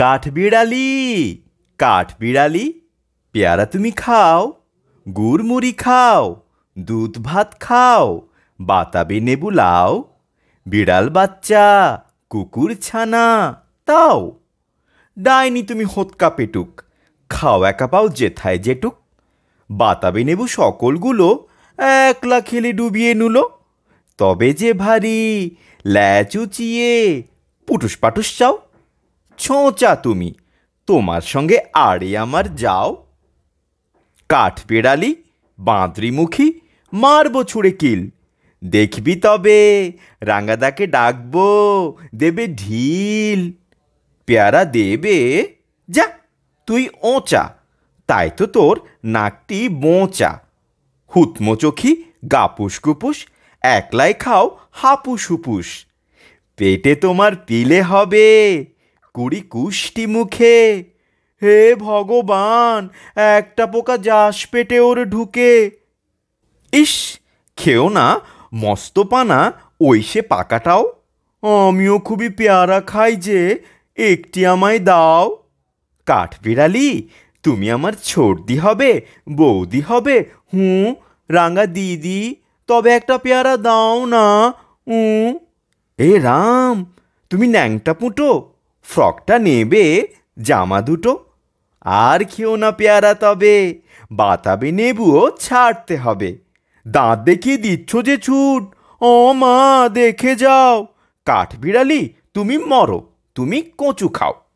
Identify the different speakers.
Speaker 1: কাঠ বিড়ালি কাঠ বিড়ালি পেয়ারা তুমি খাও গুড় মুড়ি খাও দুধ ভাত খাও বাতাবি নেবু লাও বিড়াল বাচ্চা কুকুর ছানা তাও ডাইনি তুমি হোতকা পেটুক খাও একা পাও যেথায় জেটুক বাতাবি নেবু সকলগুলো একলা খেলে ডুবিয়ে নুল তবে যে ভারী ল্যাচুচিয়ে পুটুস পাটুস চাও ছোঁচা তুমি তোমার সঙ্গে আরে আমার যাও কাঠ বেড়ালি বাঁদরিমুখী মারব ছুঁড়ে কিল দেখবি তবে রাঙ্গাদাকে ডাকবো দেবে ঢিল পেয়ারা দেবে যা তুই ওঁচা তাই তো তোর নাকটি বোঁচা হুতমো চোখি গাপুস কুপুস একলাই খাও হাপুস হুপুস পেটে তোমার পিলে হবে কুড়ি কুষ্টি মুখে হে ভগবান একটা পোকা যাস পেটে ওর ঢুকে ইস খেও না মস্ত পানা ওই সে পাকাটাও আমিও খুবই পেয়ারা খাই যে একটি আমায় দাও কাঠ বিড়ালি তুমি আমার ছর্দি হবে বৌদি হবে হুঁ রাঙা দিদি তবে একটা পেয়ারা দাও না উ এ রাম তুমি ন্যাংটা পুঁটো ফ্রকটা নেবে জামা দুটো আর খেও না পেয়ারা তবে বাতাবি নেবুও ছাড়তে হবে দাঁত দেখিয়ে দিচ্ছ যে ছুট ও মা দেখে যাও কাঠবিড়ালি তুমি মরো তুমি কচু খাও